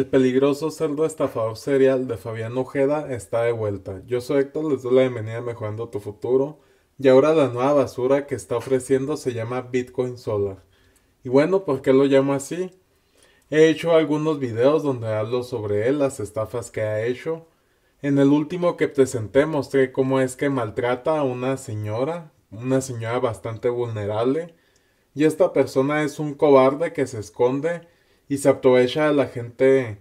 El peligroso cerdo estafador serial de Fabián Ojeda está de vuelta. Yo soy Héctor, les doy la bienvenida a Mejorando tu Futuro. Y ahora la nueva basura que está ofreciendo se llama Bitcoin Solar. Y bueno, ¿por qué lo llamo así? He hecho algunos videos donde hablo sobre él, las estafas que ha hecho. En el último que presenté mostré cómo es que maltrata a una señora, una señora bastante vulnerable. Y esta persona es un cobarde que se esconde y se aprovecha de la gente,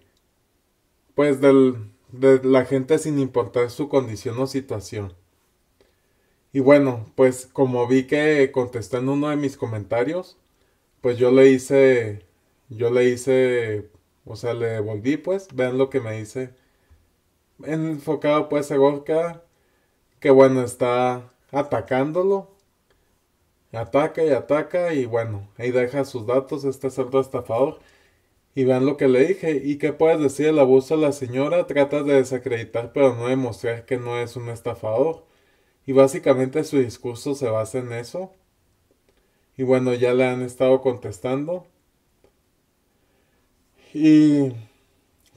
pues del, de la gente sin importar su condición o situación. Y bueno, pues como vi que contestó en uno de mis comentarios, pues yo le hice, yo le hice, o sea, le devolví pues, vean lo que me dice. Enfocado pues a Gorka, que bueno, está atacándolo. Ataca y ataca y bueno, ahí deja sus datos este cerdo estafador. Y vean lo que le dije. ¿Y qué puedes decir el abuso a la señora? Tratas de desacreditar, pero no demostrar que no es un estafador. Y básicamente su discurso se basa en eso. Y bueno, ya le han estado contestando. Y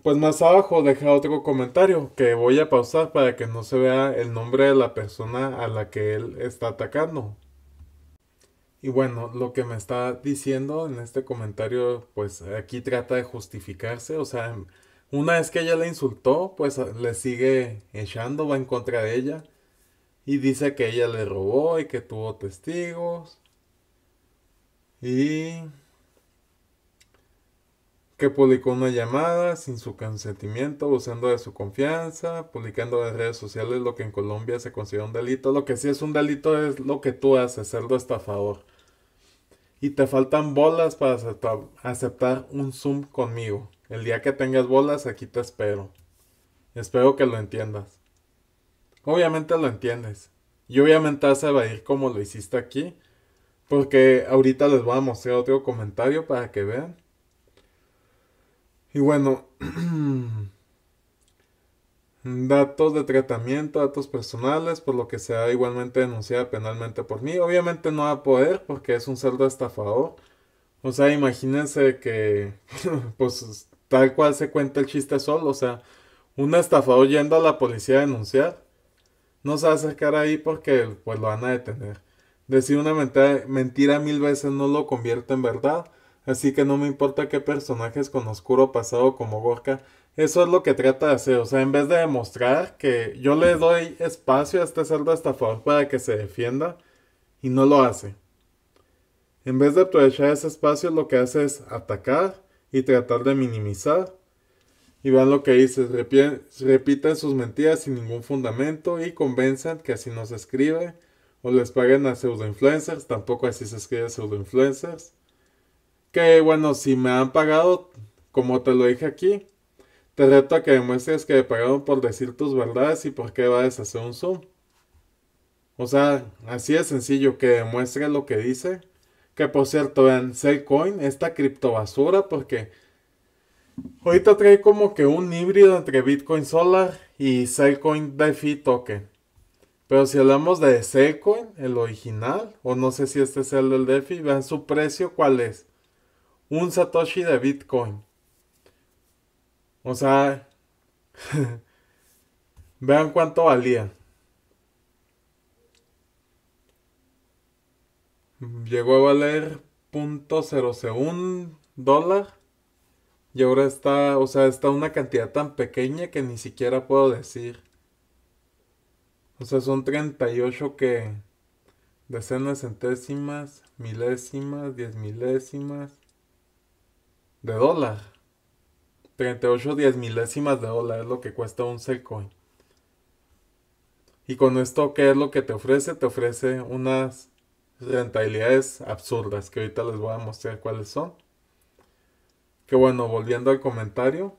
pues más abajo deja otro comentario que voy a pausar para que no se vea el nombre de la persona a la que él está atacando. Y bueno, lo que me está diciendo en este comentario, pues aquí trata de justificarse, o sea, una vez que ella le insultó, pues le sigue echando, va en contra de ella. Y dice que ella le robó y que tuvo testigos. Y que publicó una llamada sin su consentimiento, usando de su confianza, publicando en redes sociales lo que en Colombia se considera un delito. Lo que sí es un delito es lo que tú haces, serlo estafador y te faltan bolas para aceptar un Zoom conmigo. El día que tengas bolas, aquí te espero. Espero que lo entiendas. Obviamente lo entiendes. Y obviamente vas a ir como lo hiciste aquí. Porque ahorita les voy a mostrar otro comentario para que vean. Y bueno. Mm, datos de tratamiento, datos personales, por lo que sea igualmente denunciada penalmente por mí. Obviamente no va a poder porque es un cerdo estafador. O sea, imagínense que, pues, tal cual se cuenta el chiste solo. O sea, un estafador yendo a la policía a denunciar. No se va a acercar ahí porque, pues, lo van a detener. Decir una mentira, mentira mil veces no lo convierte en verdad. Así que no me importa qué personajes con oscuro pasado como Gorka eso es lo que trata de hacer, o sea, en vez de demostrar que yo le doy espacio a este cerdo forma para que se defienda y no lo hace. En vez de aprovechar ese espacio, lo que hace es atacar y tratar de minimizar. Y vean lo que dice, repiten sus mentiras sin ningún fundamento y convencen que así no se escribe. O les paguen a pseudo-influencers, tampoco así se escribe pseudo-influencers. Que bueno, si me han pagado, como te lo dije aquí, te reto a que demuestres que te pagaron por decir tus verdades y por qué vas a hacer un Zoom. O sea, así de sencillo, que demuestre lo que dice. Que por cierto, vean, Cellcoin, esta criptobasura, porque ahorita trae como que un híbrido entre Bitcoin Solar y Cellcoin DeFi Token. Pero si hablamos de Cellcoin, el original, o no sé si este es el del DeFi, vean su precio, ¿cuál es? Un Satoshi de Bitcoin. O sea, vean cuánto valía. Llegó a valer .001 dólar. Y ahora está, o sea, está una cantidad tan pequeña que ni siquiera puedo decir. O sea, son 38 que decenas, centésimas, milésimas, diez milésimas de dólar. 38 diez milésimas de dólar es lo que cuesta un Cellcoin. Y con esto, ¿qué es lo que te ofrece? Te ofrece unas rentabilidades absurdas que ahorita les voy a mostrar cuáles son. Que bueno, volviendo al comentario.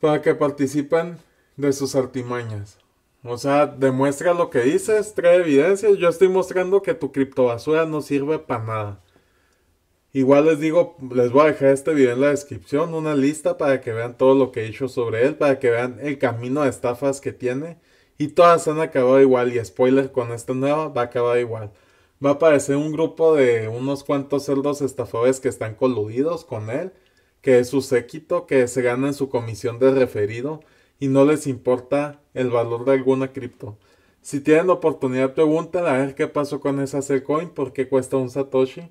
Para que participen de sus artimañas. O sea, demuestra lo que dices, trae evidencias. Yo estoy mostrando que tu criptobasura no sirve para nada. Igual les digo, les voy a dejar este video en la descripción, una lista para que vean todo lo que he hecho sobre él, para que vean el camino de estafas que tiene. Y todas han acabado igual, y spoiler, con esta nueva va a acabar igual. Va a aparecer un grupo de unos cuantos cerdos estafadores que están coludidos con él, que es su séquito, que se en su comisión de referido y no les importa el valor de alguna cripto. Si tienen la oportunidad, pregúntenle a ver qué pasó con esa Coin, por qué cuesta un Satoshi.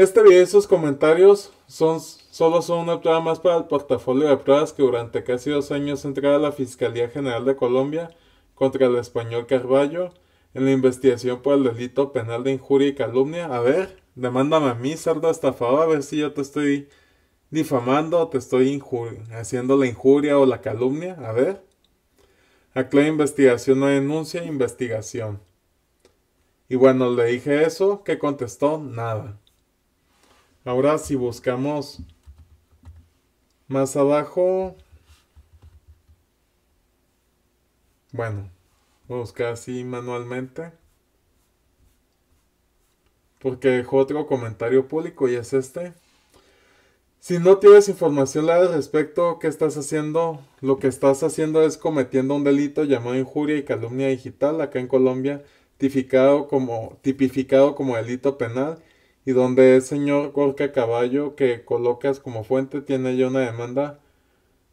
Este video y sus comentarios son solo son una prueba más para el portafolio de pruebas que durante casi dos años entrega la Fiscalía General de Colombia contra el español Carballo en la investigación por el delito penal de injuria y calumnia. A ver, demándame a mí, cerdo estafado, a ver si yo te estoy difamando o te estoy haciendo la injuria o la calumnia. A ver. Aclara investigación no denuncia, investigación. Y bueno, le dije eso, ¿Qué contestó nada. Ahora si buscamos más abajo, bueno, voy a buscar así manualmente. Porque dejó otro comentario público y es este. Si no tienes información al respecto, ¿qué estás haciendo? Lo que estás haciendo es cometiendo un delito llamado injuria y calumnia digital acá en Colombia, tipificado como, tipificado como delito penal y donde el señor Gorka Caballo, que colocas como fuente, tiene ya una demanda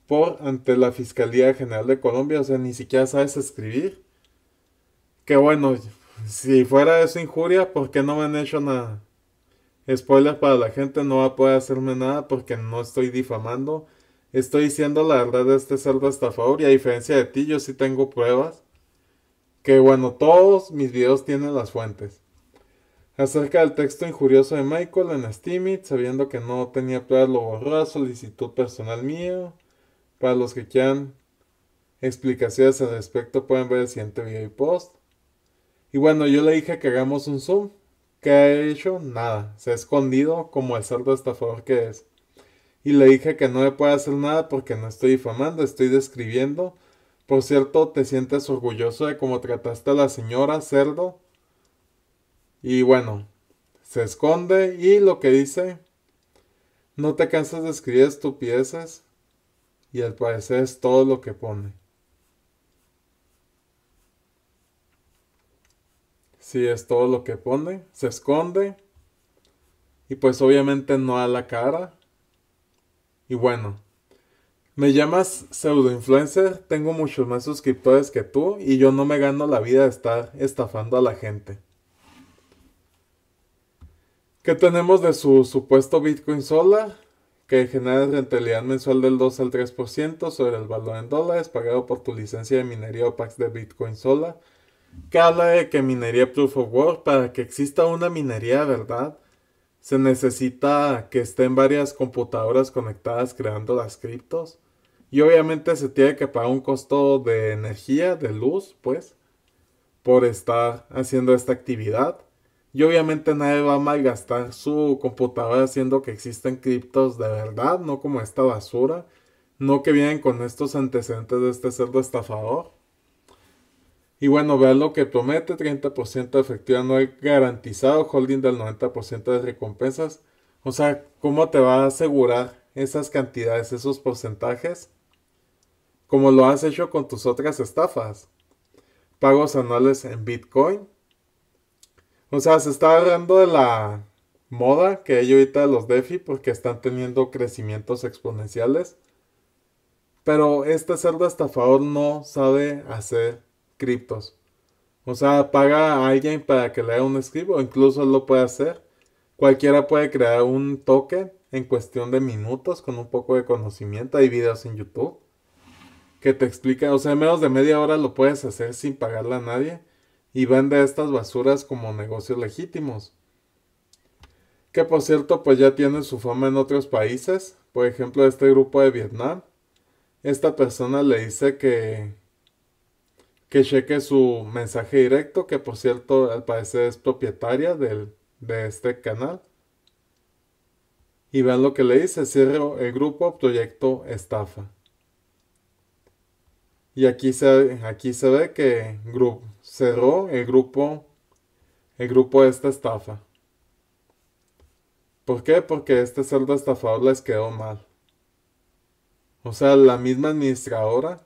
por ante la Fiscalía General de Colombia, o sea, ni siquiera sabes escribir. Que bueno, si fuera eso injuria, ¿por qué no me han hecho nada? Spoiler para la gente, no va a poder hacerme nada porque no estoy difamando. Estoy diciendo la verdad de este cerdo estafador y a diferencia de ti, yo sí tengo pruebas. Que bueno, todos mis videos tienen las fuentes. Acerca del texto injurioso de Michael en Steamit, sabiendo que no tenía pruebas, lo borró a solicitud personal mío. Para los que quieran explicaciones al respecto, pueden ver el siguiente video y post. Y bueno, yo le dije que hagamos un zoom. ¿Qué ha hecho? Nada. Se ha escondido como el cerdo estafador que es. Y le dije que no le puede hacer nada porque no estoy difamando, estoy describiendo. Por cierto, ¿te sientes orgulloso de cómo trataste a la señora cerdo? Y bueno, se esconde y lo que dice, no te cansas de escribir estupideces y al parecer es todo lo que pone. Si sí, es todo lo que pone, se esconde y pues obviamente no a la cara. Y bueno, me llamas pseudo influencer, tengo muchos más suscriptores que tú y yo no me gano la vida de estar estafando a la gente. ¿Qué tenemos de su supuesto Bitcoin Sola? Que genera rentabilidad mensual del 2 al 3% sobre el valor en dólares pagado por tu licencia de minería o packs de Bitcoin Sola. Que habla de que minería Proof of Work, para que exista una minería, ¿verdad? Se necesita que estén varias computadoras conectadas creando las criptos. Y obviamente se tiene que pagar un costo de energía, de luz, pues, por estar haciendo esta actividad y obviamente nadie va a malgastar su computadora haciendo que existen criptos de verdad, no como esta basura, no que vienen con estos antecedentes de este cerdo estafador. Y bueno, vea lo que promete, 30% de efectividad no hay garantizado, holding del 90% de recompensas. O sea, ¿cómo te va a asegurar esas cantidades, esos porcentajes? Como lo has hecho con tus otras estafas. Pagos anuales en Bitcoin, o sea, se está hablando de la moda que hay ahorita los DeFi porque están teniendo crecimientos exponenciales. Pero este cerdo estafador no sabe hacer criptos. O sea, paga a alguien para que le haga un script o incluso lo puede hacer. Cualquiera puede crear un token en cuestión de minutos con un poco de conocimiento. Hay videos en YouTube que te explica. o sea, en menos de media hora lo puedes hacer sin pagarle a nadie y vende estas basuras como negocios legítimos. Que por cierto, pues ya tiene su fama en otros países, por ejemplo, este grupo de Vietnam. Esta persona le dice que que cheque su mensaje directo, que por cierto, al parecer es propietaria del, de este canal. Y vean lo que le dice, cierro el grupo, proyecto estafa. Y aquí se, aquí se ve que grupo, cerró el grupo, el grupo de esta estafa. ¿Por qué? Porque este cerdo estafador les quedó mal. O sea, la misma administradora.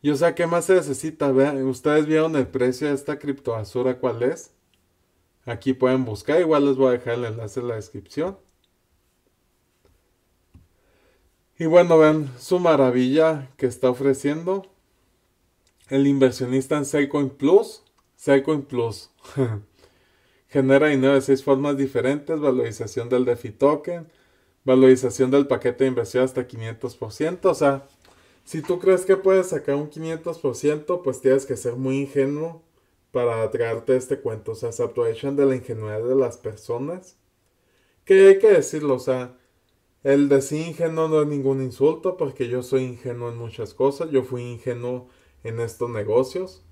Y o sea, ¿qué más se necesita? Ustedes vieron el precio de esta criptoasura, ¿cuál es? Aquí pueden buscar, igual les voy a dejar el enlace en la descripción. Y bueno, ven su maravilla que está ofreciendo el inversionista en Secoin Plus. seco Plus genera dinero de seis formas diferentes: valorización del DeFi token, valorización del paquete de inversión hasta 500%. O sea, si tú crees que puedes sacar un 500%, pues tienes que ser muy ingenuo para traerte este cuento. O sea, se aprovechan de la ingenuidad de las personas. Que hay que decirlo, o sea, el sí ingenuo no es ningún insulto porque yo soy ingenuo en muchas cosas. Yo fui ingenuo en estos negocios.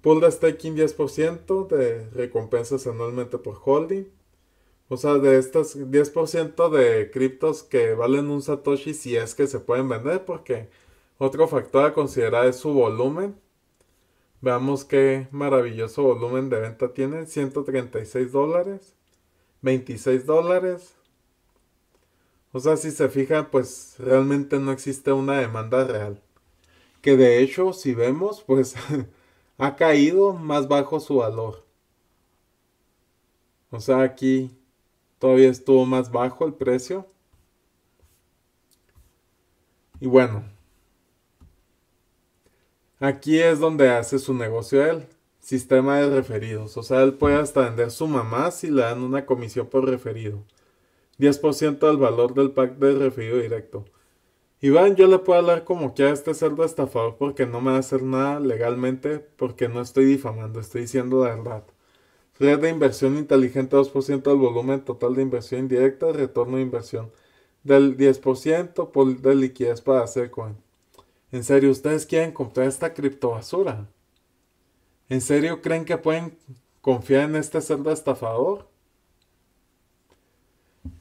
Pool de staking 10% de recompensas anualmente por holding. O sea, de estos 10% de criptos que valen un Satoshi si es que se pueden vender porque otro factor a considerar es su volumen. Veamos qué maravilloso volumen de venta tiene. 136 dólares, 26 dólares, o sea, si se fija, pues realmente no existe una demanda real. Que de hecho, si vemos, pues ha caído más bajo su valor. O sea, aquí todavía estuvo más bajo el precio. Y bueno, aquí es donde hace su negocio él, sistema de referidos. O sea, él puede hasta vender su mamá si le dan una comisión por referido. 10% del valor del pack de referido directo. Iván, yo le puedo hablar como que a este cerdo estafador porque no me va a hacer nada legalmente, porque no estoy difamando, estoy diciendo la verdad. Red de inversión inteligente 2% del volumen total de inversión indirecta, retorno de inversión del 10% por de liquidez para hacer coin. En serio, ¿ustedes quieren comprar esta criptobasura? ¿En serio creen que pueden confiar en este cerdo estafador?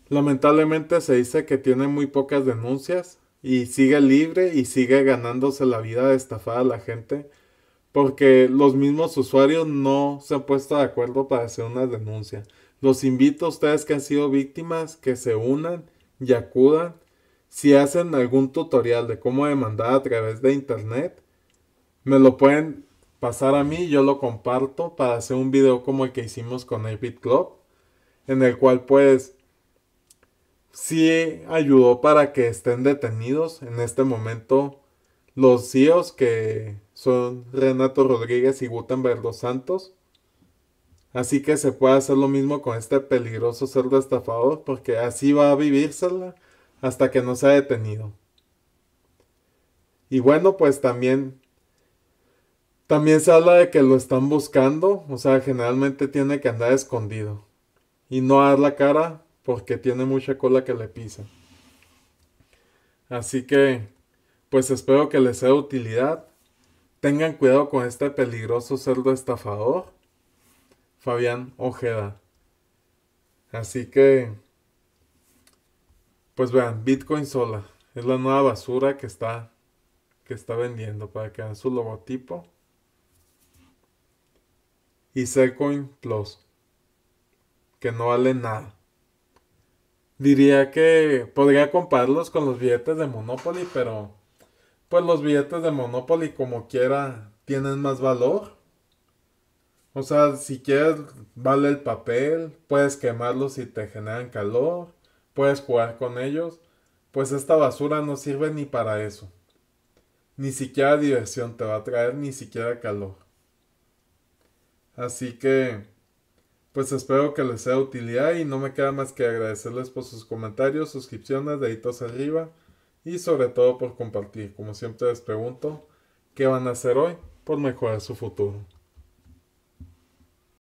Lamentablemente se dice que tiene muy pocas denuncias y sigue libre y sigue ganándose la vida de a la gente porque los mismos usuarios no se han puesto de acuerdo para hacer una denuncia. Los invito a ustedes que han sido víctimas que se unan y acudan. Si hacen algún tutorial de cómo demandar a través de internet, me lo pueden pasar a mí, yo lo comparto para hacer un video como el que hicimos con Avid Club, en el cual puedes sí ayudó para que estén detenidos en este momento los CEOs que son Renato Rodríguez y Gutenberg Los Santos. Así que se puede hacer lo mismo con este peligroso cerdo estafador, porque así va a vivírsela hasta que no sea detenido. Y bueno, pues también. También se habla de que lo están buscando, o sea, generalmente tiene que andar escondido y no dar la cara porque tiene mucha cola que le pisa. Así que, pues espero que les sea de utilidad. Tengan cuidado con este peligroso cerdo estafador, Fabián Ojeda. Así que, pues vean, Bitcoin sola es la nueva basura que está, que está vendiendo para que hagan su logotipo. Y Zcoin Plus, que no vale nada diría que podría compararlos con los billetes de Monopoly, pero pues los billetes de Monopoly como quiera tienen más valor. O sea, si quieres, vale el papel, puedes quemarlos si te generan calor, puedes jugar con ellos, pues esta basura no sirve ni para eso. Ni siquiera diversión te va a traer, ni siquiera calor. Así que pues espero que les sea utilidad y no me queda más que agradecerles por sus comentarios, suscripciones, deditos arriba y sobre todo por compartir. Como siempre les pregunto, ¿qué van a hacer hoy por mejorar su futuro?